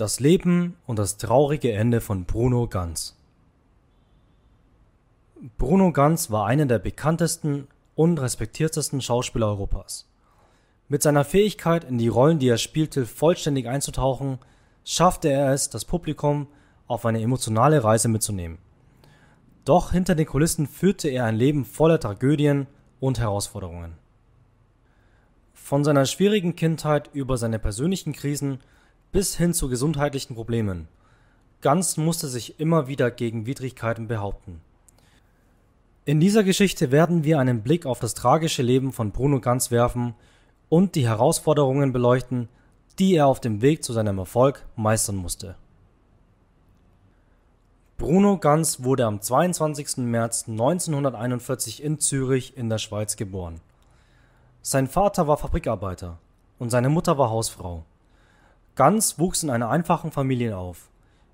Das Leben und das traurige Ende von Bruno Ganz. Bruno Ganz war einer der bekanntesten und respektiertesten Schauspieler Europas. Mit seiner Fähigkeit, in die Rollen, die er spielte, vollständig einzutauchen, schaffte er es, das Publikum auf eine emotionale Reise mitzunehmen. Doch hinter den Kulissen führte er ein Leben voller Tragödien und Herausforderungen. Von seiner schwierigen Kindheit über seine persönlichen Krisen bis hin zu gesundheitlichen Problemen. Ganz musste sich immer wieder gegen Widrigkeiten behaupten. In dieser Geschichte werden wir einen Blick auf das tragische Leben von Bruno Ganz werfen und die Herausforderungen beleuchten, die er auf dem Weg zu seinem Erfolg meistern musste. Bruno Ganz wurde am 22. März 1941 in Zürich in der Schweiz geboren. Sein Vater war Fabrikarbeiter und seine Mutter war Hausfrau. Ganz wuchs in einer einfachen Familie auf,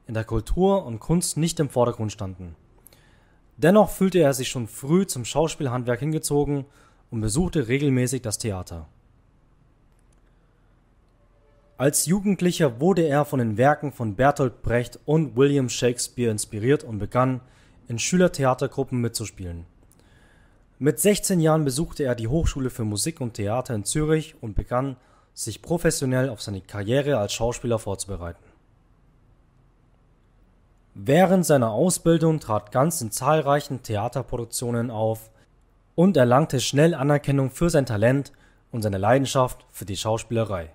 in der Kultur und Kunst nicht im Vordergrund standen. Dennoch fühlte er sich schon früh zum Schauspielhandwerk hingezogen und besuchte regelmäßig das Theater. Als Jugendlicher wurde er von den Werken von Bertolt Brecht und William Shakespeare inspiriert und begann, in Schülertheatergruppen mitzuspielen. Mit 16 Jahren besuchte er die Hochschule für Musik und Theater in Zürich und begann sich professionell auf seine Karriere als Schauspieler vorzubereiten. Während seiner Ausbildung trat Ganz in zahlreichen Theaterproduktionen auf und erlangte schnell Anerkennung für sein Talent und seine Leidenschaft für die Schauspielerei.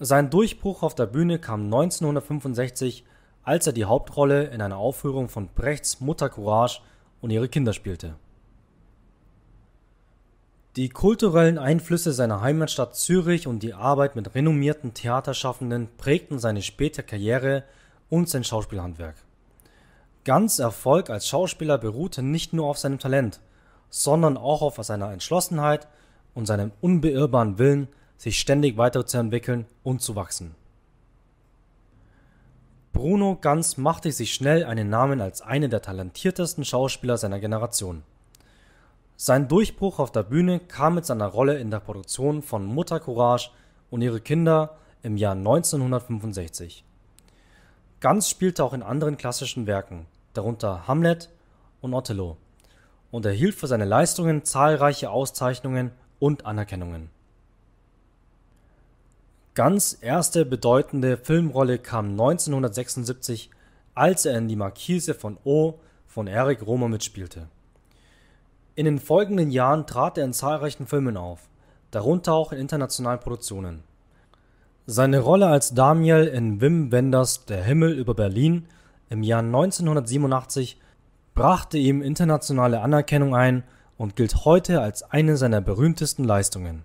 Sein Durchbruch auf der Bühne kam 1965, als er die Hauptrolle in einer Aufführung von Brechts Mutter Courage und ihre Kinder spielte die kulturellen Einflüsse seiner Heimatstadt Zürich und die Arbeit mit renommierten Theaterschaffenden prägten seine späte Karriere und sein Schauspielhandwerk. Ganz Erfolg als Schauspieler beruhte nicht nur auf seinem Talent, sondern auch auf seiner Entschlossenheit und seinem unbeirrbaren Willen, sich ständig weiterzuentwickeln und zu wachsen. Bruno Ganz machte sich schnell einen Namen als einer der talentiertesten Schauspieler seiner Generation sein Durchbruch auf der Bühne kam mit seiner Rolle in der Produktion von Mutter Courage und ihre Kinder im Jahr 1965. Ganz spielte auch in anderen klassischen Werken, darunter Hamlet und Othello, und erhielt für seine Leistungen zahlreiche Auszeichnungen und Anerkennungen. Ganz erste bedeutende Filmrolle kam 1976, als er in Die Marquise von O von Eric Rohmer mitspielte in den folgenden Jahren trat er in zahlreichen Filmen auf, darunter auch in internationalen Produktionen. Seine Rolle als Daniel in Wim Wenders Der Himmel über Berlin im Jahr 1987 brachte ihm internationale Anerkennung ein und gilt heute als eine seiner berühmtesten Leistungen.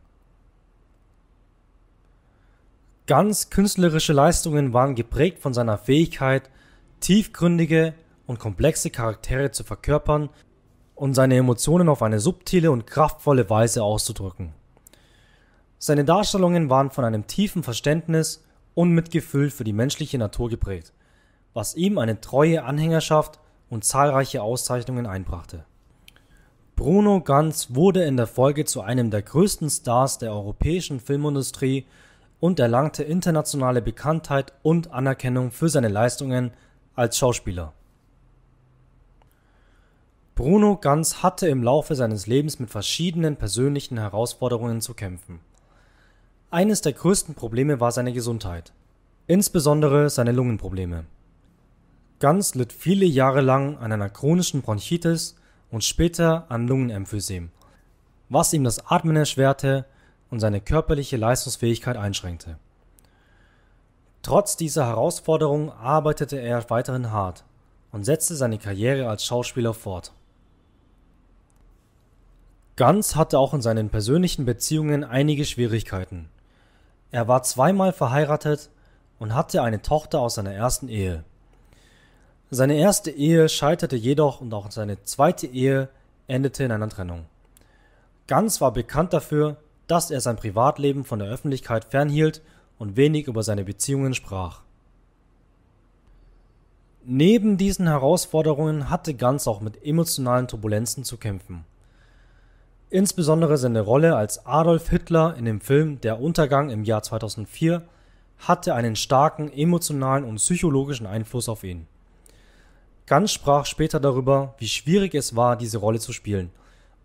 Ganz künstlerische Leistungen waren geprägt von seiner Fähigkeit, tiefgründige und komplexe Charaktere zu verkörpern und seine Emotionen auf eine subtile und kraftvolle Weise auszudrücken. Seine Darstellungen waren von einem tiefen Verständnis und Mitgefühl für die menschliche Natur geprägt, was ihm eine treue Anhängerschaft und zahlreiche Auszeichnungen einbrachte. Bruno Ganz wurde in der Folge zu einem der größten Stars der europäischen Filmindustrie und erlangte internationale Bekanntheit und Anerkennung für seine Leistungen als Schauspieler. Bruno Ganz hatte im Laufe seines Lebens mit verschiedenen persönlichen Herausforderungen zu kämpfen. Eines der größten Probleme war seine Gesundheit, insbesondere seine Lungenprobleme. Ganz litt viele Jahre lang an einer chronischen Bronchitis und später an Lungenemphysem, was ihm das Atmen erschwerte und seine körperliche Leistungsfähigkeit einschränkte. Trotz dieser Herausforderung arbeitete er weiterhin hart und setzte seine Karriere als Schauspieler fort. Ganz hatte auch in seinen persönlichen Beziehungen einige Schwierigkeiten. Er war zweimal verheiratet und hatte eine Tochter aus seiner ersten Ehe. Seine erste Ehe scheiterte jedoch und auch seine zweite Ehe endete in einer Trennung. Ganz war bekannt dafür, dass er sein Privatleben von der Öffentlichkeit fernhielt und wenig über seine Beziehungen sprach. Neben diesen Herausforderungen hatte Ganz auch mit emotionalen Turbulenzen zu kämpfen. Insbesondere seine Rolle als Adolf Hitler in dem Film Der Untergang im Jahr 2004 hatte einen starken emotionalen und psychologischen Einfluss auf ihn. Ganz sprach später darüber, wie schwierig es war, diese Rolle zu spielen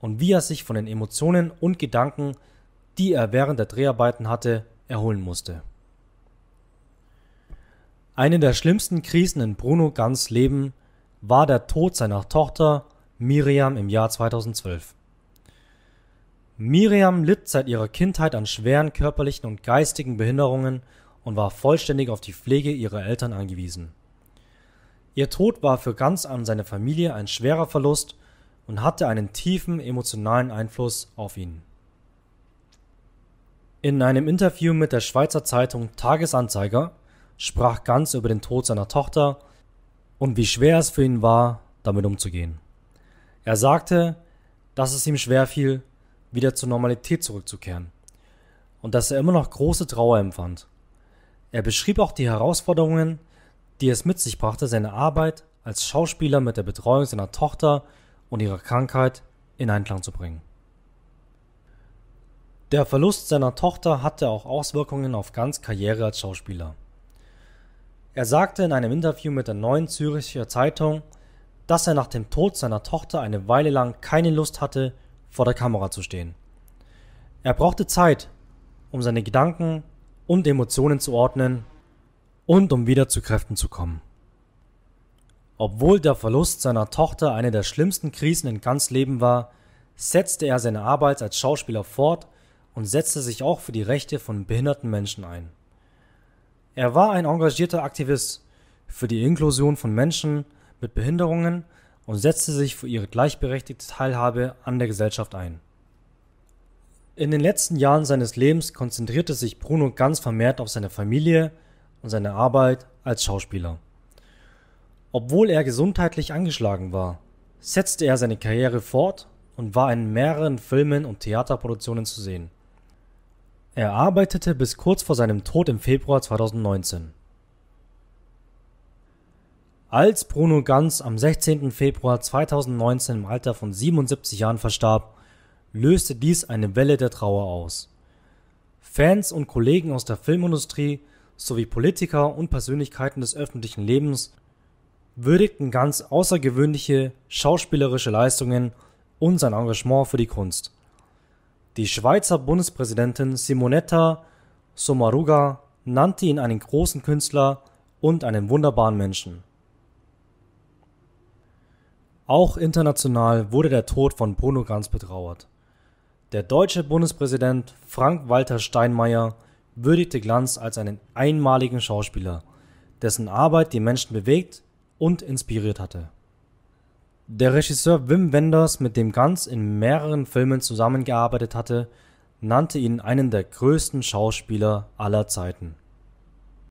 und wie er sich von den Emotionen und Gedanken, die er während der Dreharbeiten hatte, erholen musste. Eine der schlimmsten Krisen in Bruno Ganz Leben war der Tod seiner Tochter Miriam im Jahr 2012 Miriam litt seit ihrer Kindheit an schweren körperlichen und geistigen Behinderungen und war vollständig auf die Pflege ihrer Eltern angewiesen. Ihr Tod war für Gans an seine Familie ein schwerer Verlust und hatte einen tiefen emotionalen Einfluss auf ihn. In einem Interview mit der Schweizer Zeitung Tagesanzeiger sprach Gans über den Tod seiner Tochter und wie schwer es für ihn war, damit umzugehen. Er sagte, dass es ihm schwer fiel, wieder zur Normalität zurückzukehren und dass er immer noch große Trauer empfand. Er beschrieb auch die Herausforderungen, die es mit sich brachte, seine Arbeit als Schauspieler mit der Betreuung seiner Tochter und ihrer Krankheit in Einklang zu bringen. Der Verlust seiner Tochter hatte auch Auswirkungen auf Gans Karriere als Schauspieler. Er sagte in einem Interview mit der Neuen Züricher Zeitung, dass er nach dem Tod seiner Tochter eine Weile lang keine Lust hatte, vor der Kamera zu stehen. Er brauchte Zeit, um seine Gedanken und Emotionen zu ordnen und um wieder zu Kräften zu kommen. Obwohl der Verlust seiner Tochter eine der schlimmsten Krisen in ganz Leben war, setzte er seine Arbeit als Schauspieler fort und setzte sich auch für die Rechte von behinderten Menschen ein. Er war ein engagierter Aktivist für die Inklusion von Menschen mit Behinderungen und setzte sich für ihre gleichberechtigte Teilhabe an der Gesellschaft ein. In den letzten Jahren seines Lebens konzentrierte sich Bruno ganz vermehrt auf seine Familie und seine Arbeit als Schauspieler. Obwohl er gesundheitlich angeschlagen war, setzte er seine Karriere fort und war in mehreren Filmen und Theaterproduktionen zu sehen. Er arbeitete bis kurz vor seinem Tod im Februar 2019. Als Bruno Ganz am 16. Februar 2019 im Alter von 77 Jahren verstarb, löste dies eine Welle der Trauer aus. Fans und Kollegen aus der Filmindustrie sowie Politiker und Persönlichkeiten des öffentlichen Lebens würdigten Ganz außergewöhnliche schauspielerische Leistungen und sein Engagement für die Kunst. Die Schweizer Bundespräsidentin Simonetta Sommaruga nannte ihn einen großen Künstler und einen wunderbaren Menschen auch international wurde der Tod von Bruno Ganz betrauert. Der deutsche Bundespräsident Frank-Walter Steinmeier würdigte Glanz als einen einmaligen Schauspieler, dessen Arbeit die Menschen bewegt und inspiriert hatte. Der Regisseur Wim Wenders, mit dem Ganz in mehreren Filmen zusammengearbeitet hatte, nannte ihn einen der größten Schauspieler aller Zeiten